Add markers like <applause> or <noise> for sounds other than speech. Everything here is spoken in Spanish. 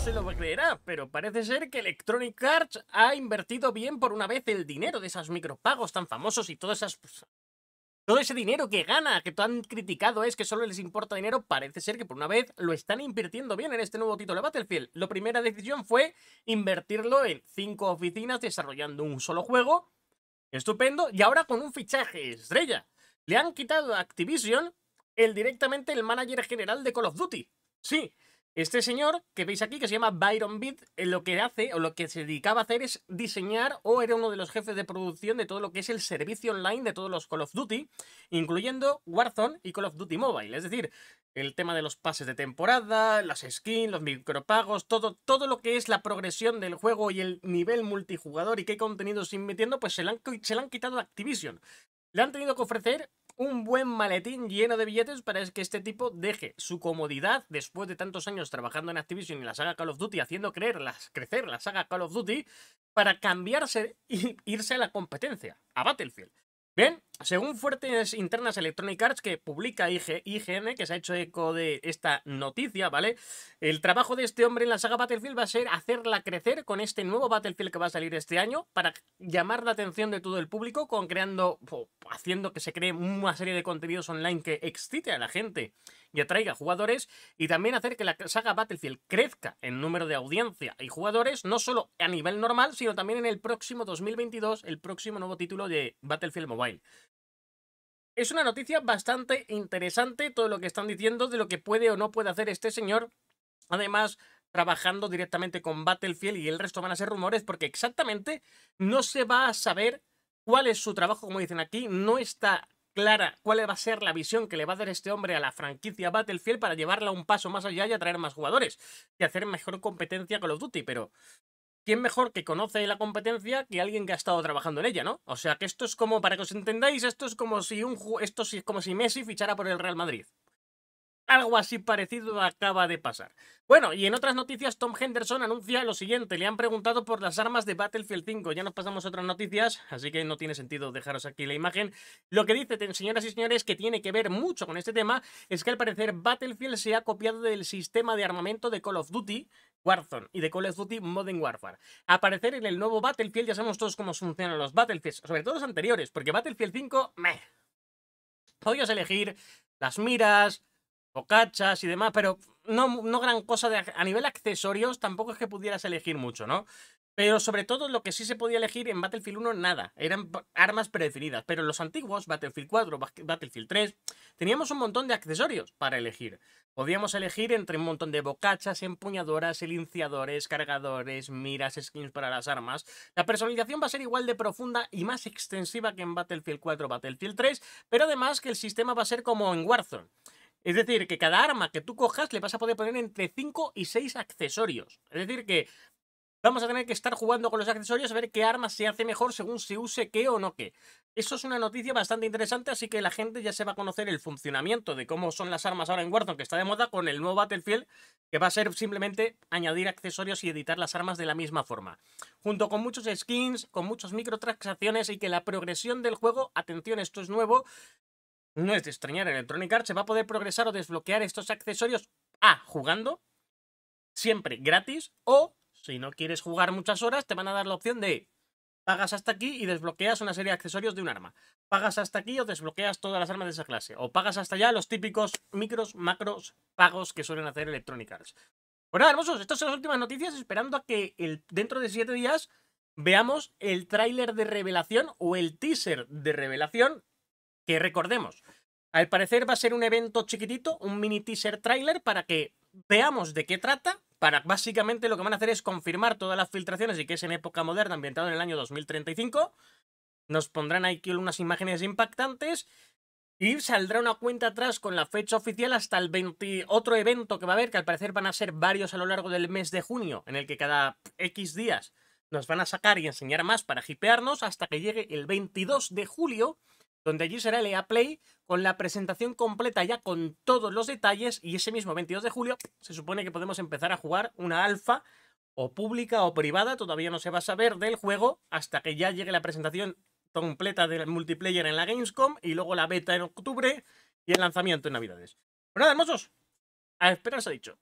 se lo creerá, pero parece ser que Electronic Arts ha invertido bien por una vez el dinero de esos micropagos tan famosos y todas esas... Todo ese dinero que gana, que han criticado es que solo les importa dinero, parece ser que por una vez lo están invirtiendo bien en este nuevo título de Battlefield. La primera decisión fue invertirlo en cinco oficinas desarrollando un solo juego. Estupendo. Y ahora con un fichaje estrella. Le han quitado a Activision el directamente el manager general de Call of Duty. Sí, este señor que veis aquí, que se llama Byron Beat, eh, lo que hace o lo que se dedicaba a hacer es diseñar o era uno de los jefes de producción de todo lo que es el servicio online de todos los Call of Duty, incluyendo Warzone y Call of Duty Mobile. Es decir, el tema de los pases de temporada, las skins, los micropagos, todo, todo lo que es la progresión del juego y el nivel multijugador y qué contenido se metiendo, pues se le se han quitado a Activision. Le han tenido que ofrecer un buen maletín lleno de billetes para que este tipo deje su comodidad después de tantos años trabajando en Activision y la saga Call of Duty, haciendo creer crecer la saga Call of Duty, para cambiarse e <laughs> irse a la competencia, a Battlefield. Bien, según fuertes internas Electronic Arts que publica IGN, que se ha hecho eco de esta noticia, ¿vale? El trabajo de este hombre en la saga Battlefield va a ser hacerla crecer con este nuevo Battlefield que va a salir este año para llamar la atención de todo el público con creando haciendo que se cree una serie de contenidos online que excite a la gente y atraiga jugadores y también hacer que la saga Battlefield crezca en número de audiencia y jugadores, no solo a nivel normal, sino también en el próximo 2022, el próximo nuevo título de Battlefield Mobile es una noticia bastante interesante todo lo que están diciendo de lo que puede o no puede hacer este señor. Además, trabajando directamente con Battlefield y el resto van a ser rumores porque exactamente no se va a saber cuál es su trabajo, como dicen aquí, no está clara cuál va a ser la visión que le va a dar este hombre a la franquicia Battlefield para llevarla un paso más allá y atraer más jugadores y hacer mejor competencia con los Duty, pero ¿quién mejor que conoce la competencia que alguien que ha estado trabajando en ella, ¿no? O sea que esto es como, para que os entendáis, esto es como si un esto es como si Messi fichara por el Real Madrid. Algo así parecido acaba de pasar. Bueno, y en otras noticias, Tom Henderson anuncia lo siguiente. Le han preguntado por las armas de Battlefield 5. Ya nos pasamos otras noticias, así que no tiene sentido dejaros aquí la imagen. Lo que dice, señoras y señores, que tiene que ver mucho con este tema, es que al parecer Battlefield se ha copiado del sistema de armamento de Call of Duty, Warzone y de Call of Duty Modern Warfare. Aparecer en el nuevo Battlefield, ya sabemos todos cómo funcionan los Battlefields, sobre todo los anteriores, porque Battlefield 5, meh. Podías elegir las miras, Bocachas y demás, pero no, no gran cosa de, a nivel accesorios, tampoco es que pudieras elegir mucho, ¿no? Pero sobre todo lo que sí se podía elegir en Battlefield 1, nada. Eran armas predefinidas. Pero en los antiguos, Battlefield 4, Battlefield 3, teníamos un montón de accesorios para elegir. Podíamos elegir entre un montón de bocachas, empuñadoras, silenciadores, cargadores, miras, skins para las armas. La personalización va a ser igual de profunda y más extensiva que en Battlefield 4 Battlefield 3, pero además que el sistema va a ser como en Warzone. Es decir, que cada arma que tú cojas le vas a poder poner entre 5 y 6 accesorios. Es decir, que vamos a tener que estar jugando con los accesorios a ver qué arma se hace mejor según se use qué o no qué. Eso es una noticia bastante interesante, así que la gente ya se va a conocer el funcionamiento de cómo son las armas ahora en Warzone, que está de moda, con el nuevo Battlefield, que va a ser simplemente añadir accesorios y editar las armas de la misma forma. Junto con muchos skins, con muchas microtransacciones y que la progresión del juego, atención, esto es nuevo, no es de extrañar, Electronic Arts se va a poder progresar o desbloquear estos accesorios A, jugando, siempre gratis, o si no quieres jugar muchas horas, te van a dar la opción de pagas hasta aquí y desbloqueas una serie de accesorios de un arma. Pagas hasta aquí o desbloqueas todas las armas de esa clase. O pagas hasta allá los típicos micros, macros, pagos que suelen hacer Electronic Arts. Bueno, hermosos, estas son las últimas noticias, esperando a que el, dentro de 7 días veamos el tráiler de revelación o el teaser de revelación recordemos, al parecer va a ser un evento chiquitito, un mini teaser trailer para que veamos de qué trata. Para básicamente lo que van a hacer es confirmar todas las filtraciones y que es en época moderna, ambientado en el año 2035. Nos pondrán ahí unas imágenes impactantes y saldrá una cuenta atrás con la fecha oficial hasta el 20... otro evento que va a haber, que al parecer van a ser varios a lo largo del mes de junio, en el que cada X días nos van a sacar y enseñar más para hipearnos hasta que llegue el 22 de julio, donde allí será el EA Play con la presentación completa ya con todos los detalles y ese mismo 22 de julio se supone que podemos empezar a jugar una alfa o pública o privada, todavía no se va a saber del juego hasta que ya llegue la presentación completa del multiplayer en la Gamescom y luego la beta en octubre y el lanzamiento en Navidades. Pues nada, hermosos, a esperar se ha dicho.